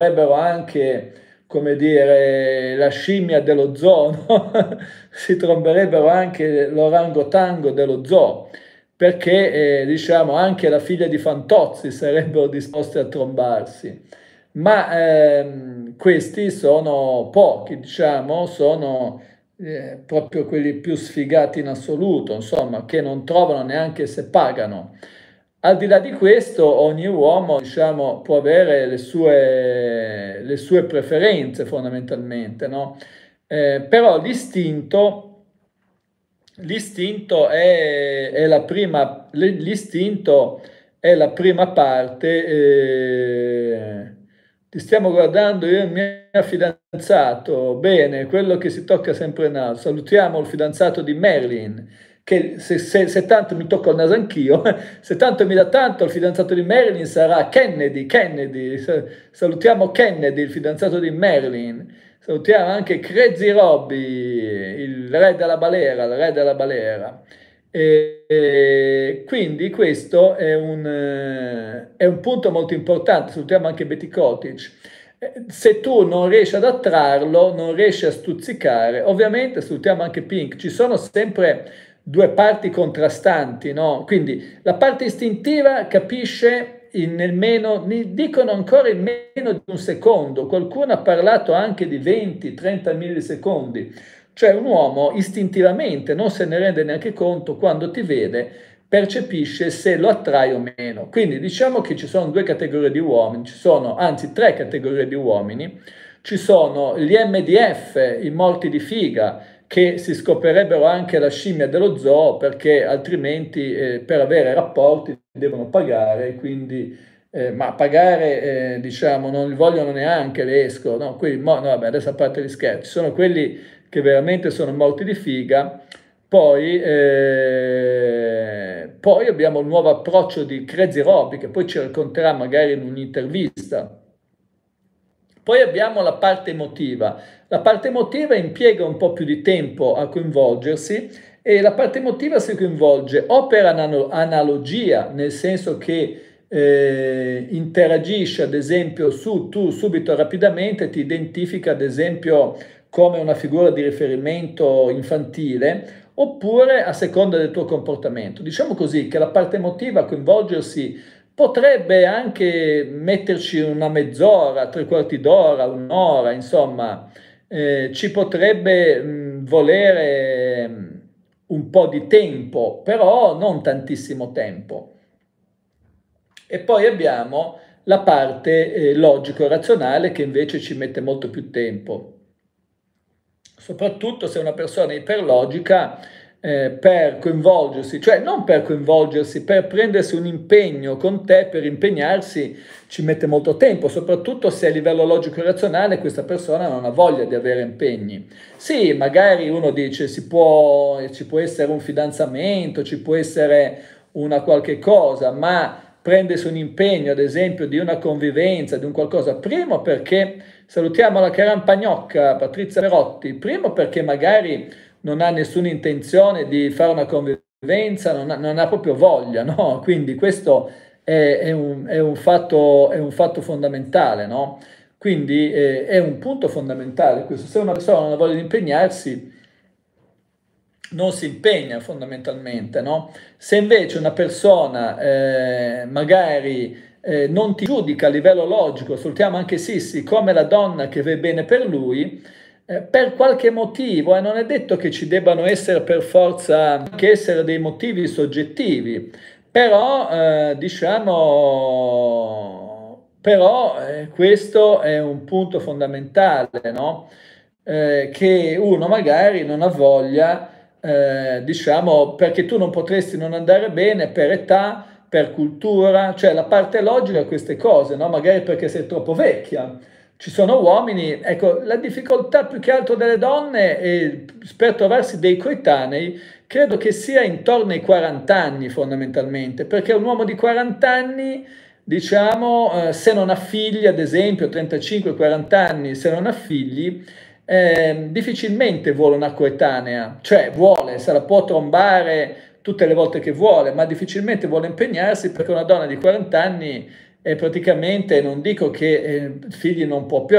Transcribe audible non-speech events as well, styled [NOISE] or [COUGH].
sarebbero anche, come dire, la scimmia dello zoo, no? [LAUGHS] si tromberebbero anche l'orangotango dello zoo, perché eh, diciamo anche la figlia di Fantozzi sarebbero disposte a trombarsi. Ma ehm, questi sono pochi, diciamo, sono eh, proprio quelli più sfigati in assoluto, insomma, che non trovano neanche se pagano. Al di là di questo, ogni uomo diciamo, può avere le sue, le sue preferenze fondamentalmente, no? eh, però l'istinto, l'istinto, è, è la prima, l'istinto è la prima parte. Eh, ti stiamo guardando io e il mio fidanzato, bene, quello che si tocca sempre in alto. Salutiamo il fidanzato di Merlin che se, se, se, tanto mi tocca il naso anch'io, [LAUGHS] se tanto mi dà tanto il fidanzato di Marilyn sarà Kennedy, Kennedy, salutiamo Kennedy, il fidanzato di Marilyn, salutiamo anche Crazy Robby, il re della balera, il re della balera. E, e quindi questo è un, eh, è un, punto molto importante, salutiamo anche Betty Cottage. Eh, se tu non riesci ad attrarlo, non riesci a stuzzicare, ovviamente salutiamo anche Pink, ci sono sempre due parti contrastanti, no? Quindi la parte istintiva capisce nel meno, dicono ancora in meno di un secondo, qualcuno ha parlato anche di 20-30 millisecondi, cioè un uomo istintivamente non se ne rende neanche conto quando ti vede, percepisce se lo attrae o meno. Quindi diciamo che ci sono due categorie di uomini, ci sono anzi tre categorie di uomini, ci sono gli MDF, i morti di figa, che si scoprirebbero anche la scimmia dello zoo perché altrimenti eh, per avere rapporti devono pagare, quindi, eh, ma pagare eh, diciamo non li vogliono neanche, l'esco, no? quindi mo, no, vabbè, adesso a parte gli scherzi, sono quelli che veramente sono morti di figa, poi, eh, poi abbiamo il nuovo approccio di Crazy Robby, che poi ci racconterà magari in un'intervista poi abbiamo la parte emotiva. La parte emotiva impiega un po' più di tempo a coinvolgersi e la parte emotiva si coinvolge o per analogia, nel senso che eh, interagisce ad esempio su tu subito rapidamente, ti identifica ad esempio come una figura di riferimento infantile oppure a seconda del tuo comportamento. Diciamo così che la parte emotiva coinvolgersi potrebbe anche metterci una mezz'ora, tre quarti d'ora, un'ora, insomma, eh, ci potrebbe mh, mm, volere mh, mm, un po' di tempo, però non tantissimo tempo. E poi abbiamo la parte eh, logico-razionale che invece ci mette molto più tempo, soprattutto se una persona è iperlogica eh, per coinvolgersi, cioè non per coinvolgersi, per prendersi un impegno con te, per impegnarsi, ci mette molto tempo, soprattutto se a livello logico e razionale questa persona non ha voglia di avere impegni. Sì, magari uno dice si può, ci può essere un fidanzamento, ci può essere una qualche cosa, ma prendersi un impegno, ad esempio, di una convivenza, di un qualcosa, primo perché salutiamo la carampagnocca Patrizia Perotti, primo perché magari non ha nessuna intenzione di fare una convivenza, non ha, non ha proprio voglia, no? [LAUGHS] Quindi questo è, è, un, è, un, fatto, è un fatto fondamentale, no? Quindi eh, è un punto fondamentale questo. Se una persona non ha voglia di impegnarsi, non si impegna fondamentalmente, no? Se invece una persona eh, magari eh, non ti giudica a livello logico, salutiamo anche Sissi, come la donna che va bene per lui, eh, per qualche motivo, e eh, non è detto che ci debbano essere per forza anche essere dei motivi soggettivi, però eh, diciamo, però eh, questo è un punto fondamentale, no? Eh, che uno magari non ha voglia, diciamo, perché tu non potresti non andare bene per età, per cultura, cioè la parte logica queste cose, no? Magari perché sei troppo vecchia ci sono uomini, ecco, la difficoltà più che altro delle donne è per trovarsi dei coetanei credo che sia intorno ai 40 anni fondamentalmente, perché un uomo di 40 anni, diciamo, eh, se non ha figli, ad esempio, 35-40 anni, se non ha figli, eh, difficilmente vuole una coetanea, cioè vuole, se la può trombare tutte le volte che vuole, ma difficilmente vuole impegnarsi perché una donna di 40 anni praticamente non dico che eh, figli non può più